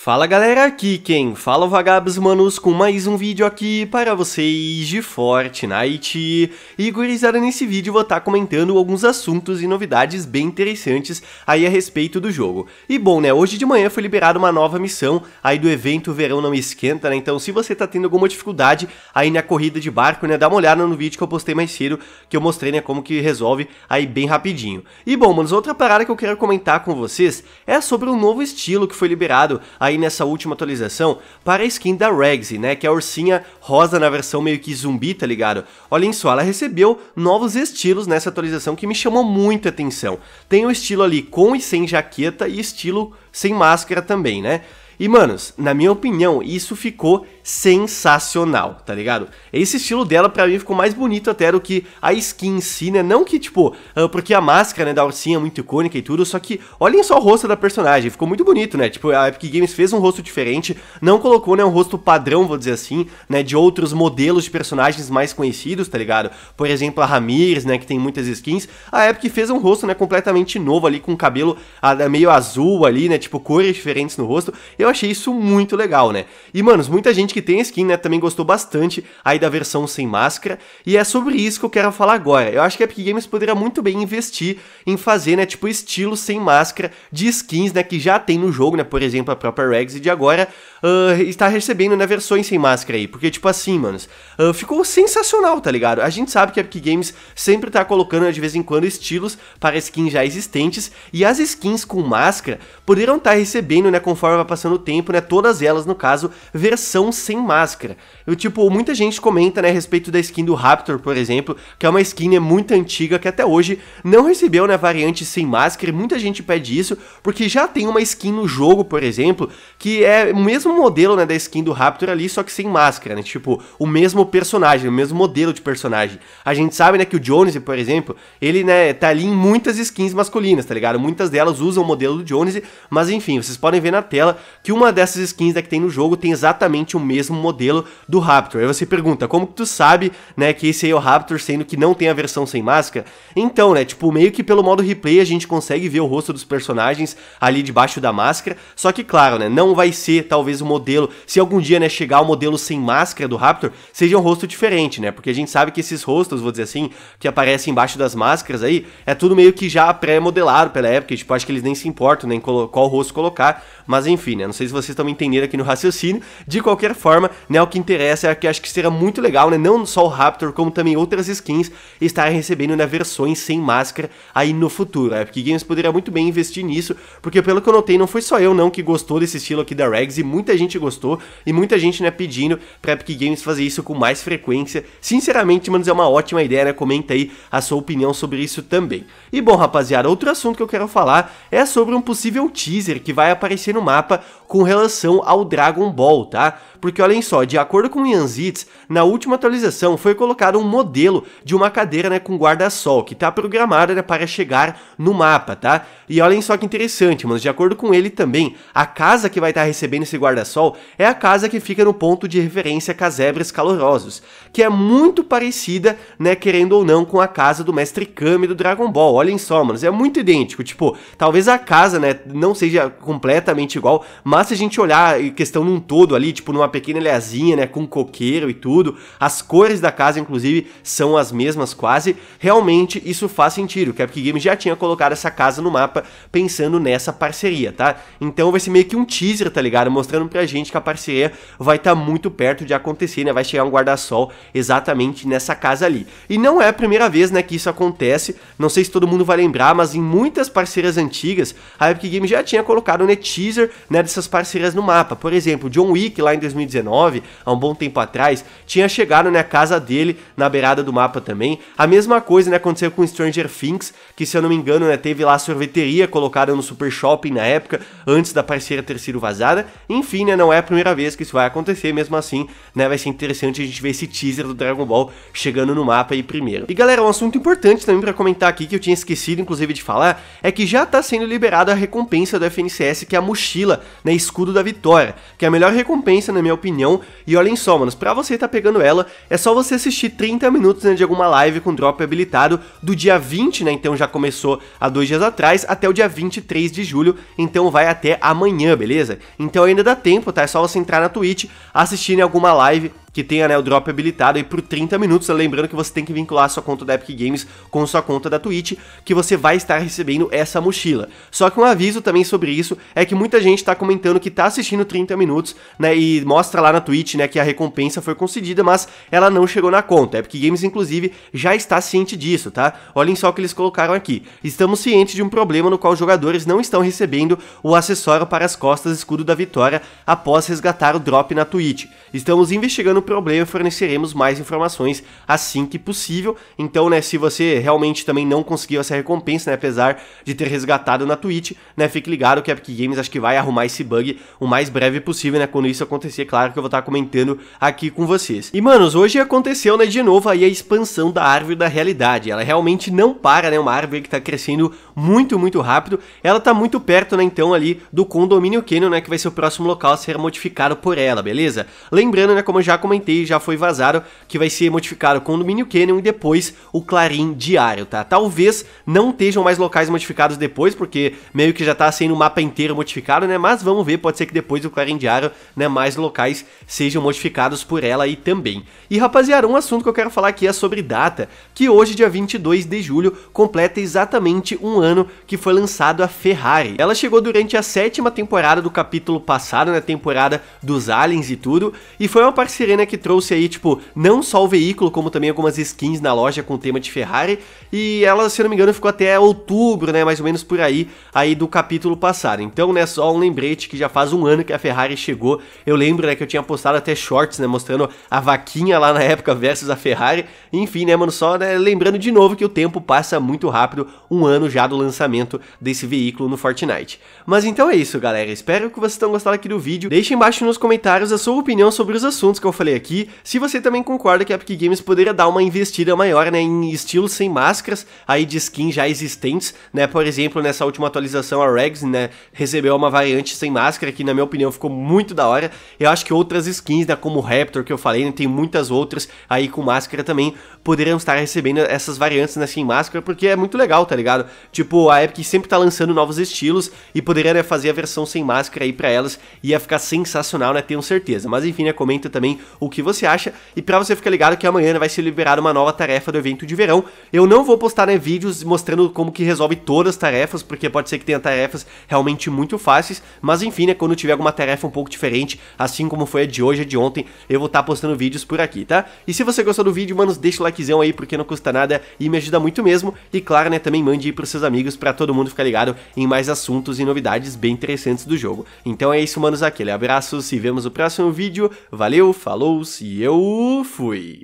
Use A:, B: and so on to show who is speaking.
A: Fala galera, aqui quem fala é o Vagabos Manos com mais um vídeo aqui para vocês de Fortnite. E gurizada, nesse vídeo vou estar tá comentando alguns assuntos e novidades bem interessantes aí a respeito do jogo. E bom né, hoje de manhã foi liberada uma nova missão aí do evento Verão Não Esquenta né, então se você tá tendo alguma dificuldade aí na corrida de barco né, dá uma olhada no vídeo que eu postei mais cedo que eu mostrei né, como que resolve aí bem rapidinho. E bom manos, outra parada que eu quero comentar com vocês é sobre um novo estilo que foi liberado aí aí nessa última atualização para a skin da Rexy, né? Que é a ursinha rosa na versão meio que zumbi, tá ligado? Olhem só, ela recebeu novos estilos nessa atualização que me chamou muita atenção. Tem o estilo ali com e sem jaqueta e estilo sem máscara também, né? E, manos, na minha opinião, isso ficou sensacional, tá ligado? Esse estilo dela, pra mim, ficou mais bonito até do que a skin em si, né? Não que, tipo, ah, porque a máscara, né, da ursinha é muito icônica e tudo, só que olhem só o rosto da personagem, ficou muito bonito, né? Tipo, a Epic Games fez um rosto diferente, não colocou, né, um rosto padrão, vou dizer assim, né, de outros modelos de personagens mais conhecidos, tá ligado? Por exemplo, a Ramirez, né, que tem muitas skins, a Epic fez um rosto, né, completamente novo ali, com cabelo ah, meio azul ali, né, tipo, cores diferentes no rosto. Eu eu achei isso muito legal, né? E, manos, muita gente que tem skin, né, também gostou bastante aí da versão sem máscara, e é sobre isso que eu quero falar agora. Eu acho que a Epic Games poderia muito bem investir em fazer, né, tipo, estilo sem máscara de skins, né, que já tem no jogo, né, por exemplo, a própria Rexy de agora uh, está recebendo, né, versões sem máscara aí, porque, tipo assim, manos, uh, ficou sensacional, tá ligado? A gente sabe que a Epic Games sempre tá colocando, né, de vez em quando, estilos para skins já existentes, e as skins com máscara poderão estar tá recebendo, né, conforme vai passando no tempo, né? Todas elas, no caso, versão sem máscara. Eu, tipo, muita gente comenta, né, a respeito da skin do Raptor, por exemplo, que é uma skin né, muito antiga que até hoje não recebeu, né, variante sem máscara. E muita gente pede isso porque já tem uma skin no jogo, por exemplo, que é o mesmo modelo, né, da skin do Raptor ali, só que sem máscara, né? Tipo, o mesmo personagem, o mesmo modelo de personagem. A gente sabe, né, que o Jones, por exemplo, ele, né, tá ali em muitas skins masculinas, tá ligado? Muitas delas usam o modelo do Jones, mas enfim, vocês podem ver na tela que que uma dessas skins né, que tem no jogo tem exatamente o mesmo modelo do Raptor. Aí você pergunta, como que tu sabe, né, que esse aí é o Raptor, sendo que não tem a versão sem máscara? Então, né, tipo, meio que pelo modo replay a gente consegue ver o rosto dos personagens ali debaixo da máscara, só que claro, né, não vai ser talvez o modelo, se algum dia, né, chegar o modelo sem máscara do Raptor, seja um rosto diferente, né, porque a gente sabe que esses rostos, vou dizer assim, que aparecem embaixo das máscaras aí, é tudo meio que já pré-modelado pela época, tipo, acho que eles nem se importam, nem né, qual rosto colocar, mas enfim, né, sei se vocês estão entendendo aqui no raciocínio. De qualquer forma, né, o que interessa é que acho que será muito legal, né, não só o Raptor, como também outras skins estarem recebendo né, versões sem máscara aí no futuro. A é, Epic Games poderia muito bem investir nisso, porque pelo que eu notei, não foi só eu não que gostou desse estilo aqui da Rags, e muita gente gostou, e muita gente né, pedindo pra Epic Games fazer isso com mais frequência. Sinceramente, mano, é uma ótima ideia, né? Comenta aí a sua opinião sobre isso também. E bom, rapaziada, outro assunto que eu quero falar é sobre um possível teaser que vai aparecer no mapa com relação ao Dragon Ball, tá? porque olhem só, de acordo com o Yanzitz, na última atualização foi colocado um modelo de uma cadeira né, com guarda-sol, que está programada né, para chegar no mapa, tá? E olhem só que interessante, mano, de acordo com ele também, a casa que vai estar tá recebendo esse guarda-sol é a casa que fica no ponto de referência Casebres Calorosos, que é muito parecida, né, querendo ou não, com a casa do Mestre Kami do Dragon Ball, olhem só, mano, é muito idêntico, tipo, talvez a casa, né, não seja completamente igual, mas se a gente olhar questão num todo ali, tipo, numa uma pequena ilhazinha, né, com coqueiro e tudo. As cores da casa, inclusive, são as mesmas quase. Realmente, isso faz sentido. O Epic Games já tinha colocado essa casa no mapa pensando nessa parceria, tá? Então vai ser meio que um teaser, tá ligado? Mostrando pra gente que a parceria vai estar tá muito perto de acontecer, né? Vai chegar um guarda-sol exatamente nessa casa ali. E não é a primeira vez, né, que isso acontece. Não sei se todo mundo vai lembrar, mas em muitas parcerias antigas, a Epic Games já tinha colocado, né, teaser, né, dessas parcerias no mapa. Por exemplo, John Wick lá em 2000 2019, há um bom tempo atrás, tinha chegado na né, casa dele, na beirada do mapa também. A mesma coisa né, aconteceu com Stranger Things, que se eu não me engano né, teve lá a sorveteria colocada no Super Shopping na época, antes da parceira ter sido vazada. Enfim, né, não é a primeira vez que isso vai acontecer, mesmo assim né, vai ser interessante a gente ver esse teaser do Dragon Ball chegando no mapa aí primeiro. E galera, um assunto importante também para comentar aqui, que eu tinha esquecido inclusive de falar, é que já tá sendo liberada a recompensa do FNCS, que é a mochila, né, escudo da vitória, que é a melhor recompensa, na minha minha opinião. E olhem só, manos, pra você tá pegando ela, é só você assistir 30 minutos né, de alguma live com drop habilitado do dia 20, né? Então já começou há dois dias atrás, até o dia 23 de julho. Então vai até amanhã, beleza? Então ainda dá tempo, tá? É só você entrar na Twitch, assistir em alguma live que tenha anel o drop habilitado aí por 30 minutos. Lembrando que você tem que vincular a sua conta da Epic Games com sua conta da Twitch, que você vai estar recebendo essa mochila. Só que um aviso também sobre isso é que muita gente está comentando que está assistindo 30 minutos, né, e mostra lá na Twitch, né, que a recompensa foi concedida, mas ela não chegou na conta. A Epic Games, inclusive, já está ciente disso, tá? Olhem só o que eles colocaram aqui. Estamos cientes de um problema no qual os jogadores não estão recebendo o acessório para as costas escudo da vitória após resgatar o drop na Twitch. Estamos investigando problema, forneceremos mais informações assim que possível. Então, né, se você realmente também não conseguiu essa recompensa, né, apesar de ter resgatado na Twitch, né, fique ligado que a Epic Games acho que vai arrumar esse bug o mais breve possível, né, quando isso acontecer, claro que eu vou estar comentando aqui com vocês. E, manos, hoje aconteceu, né, de novo aí a expansão da árvore da realidade. Ela realmente não para, né, uma árvore que tá crescendo muito, muito rápido. Ela tá muito perto, né, então, ali do condomínio Canyon, né, que vai ser o próximo local a ser modificado por ela, beleza? Lembrando, né, como eu já comentei, comentei, já foi vazado, que vai ser modificado com o Dominio Canyon e depois o Clarim Diário, tá? Talvez não estejam mais locais modificados depois, porque meio que já tá sendo o mapa inteiro modificado, né? Mas vamos ver, pode ser que depois do Clarim Diário, né, mais locais sejam modificados por ela aí também. E rapaziada, um assunto que eu quero falar aqui é sobre data, que hoje, dia 22 de julho, completa exatamente um ano que foi lançado a Ferrari. Ela chegou durante a sétima temporada do capítulo passado, né, temporada dos aliens e tudo, e foi uma parceria que trouxe aí, tipo, não só o veículo, como também algumas skins na loja com o tema de Ferrari. E ela, se não me engano, ficou até outubro, né, mais ou menos por aí, aí do capítulo passado. Então, né, só um lembrete que já faz um ano que a Ferrari chegou. Eu lembro, né, que eu tinha postado até shorts, né, mostrando a vaquinha lá na época versus a Ferrari. Enfim, né, mano, só né, lembrando de novo que o tempo passa muito rápido, um ano já do lançamento desse veículo no Fortnite. Mas então é isso, galera. Espero que vocês tenham gostado aqui do vídeo. Deixem embaixo nos comentários a sua opinião sobre os assuntos que eu falei falei aqui, se você também concorda que a Epic Games poderia dar uma investida maior né, em estilos sem máscaras, aí de skins já existentes, né? Por exemplo, nessa última atualização a Regs, né, recebeu uma variante sem máscara que na minha opinião ficou muito da hora. Eu acho que outras skins, né, como o Raptor que eu falei, né, tem muitas outras aí com máscara também, poderiam estar recebendo essas variantes né, sem máscara, porque é muito legal, tá ligado? Tipo, a Epic sempre tá lançando novos estilos e poderia né, fazer a versão sem máscara aí para elas, ia ficar sensacional, né, tenho certeza. Mas enfim, né, comenta também o que você acha. E para você ficar ligado que amanhã vai ser liberada uma nova tarefa do evento de verão. Eu não vou postar né, vídeos mostrando como que resolve todas as tarefas, porque pode ser que tenha tarefas realmente muito fáceis. Mas enfim, né, quando tiver alguma tarefa um pouco diferente, assim como foi a de hoje, a de ontem, eu vou estar tá postando vídeos por aqui, tá? E se você gostou do vídeo, manos, deixa o likezão aí, porque não custa nada e me ajuda muito mesmo. E claro, né, também mande aí pros seus amigos para todo mundo ficar ligado em mais assuntos e novidades bem interessantes do jogo. Então é isso, manos, aquele abraço, se vemos no próximo vídeo. Valeu, falou! falou-se e eu fui.